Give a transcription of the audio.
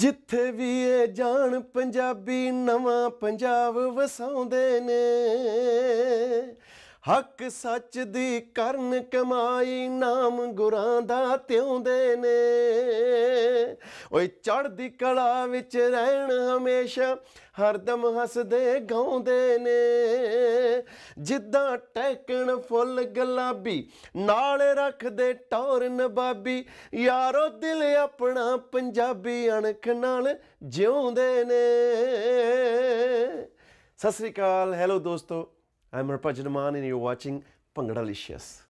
ਜਿੱਥੇ ਵੀ ਇਹ ਜਾਣ ਪੰਜਾਬੀ ਨਵਾਂ ਪੰਜਾਬ ਵਸਾਉਂਦੇ ਨੇ ਹੱਕ ਸੱਚ ਦੀ ਕਰਨ ਕਮਾਈ ਨਾਮ ਗੁਰਾਂ ਦਾ ਤਿਉਂਦੇ ਨੇ ਓਏ ਚੜ੍ਹਦੀ ਕਲਾ ਵਿੱਚ ਰਹਿਣ ਹਮੇਸ਼ਾ ਹਰਦਮ ਹੱਸਦੇ ਗਾਉਂਦੇ ਨੇ ਜਿੱਦਾਂ ਟੈਕਣ ਫੁੱਲ ਗੁਲਾਬੀ ਨਾਲ ਰੱਖਦੇ ਟੌਰਨ ਬਾਬੀ ਯਾਰੋ ਦਿਲ ਆਪਣਾ ਪੰਜਾਬੀ ਅਣਖ ਨਾਲ ਜਿਉਂਦੇ ਨੇ ਸਤਿ ਸ੍ਰੀ ਅਕਾਲ ਹੈਲੋ ਦੋਸਤੋ ਆਮ ਐਮ ਰਪਜਨਮਾਨ ਐਂਡ ਯੂ ਵਾਚਿੰਗ ਪੰਗੜਾ ਲਿਸ਼ੀਅਸ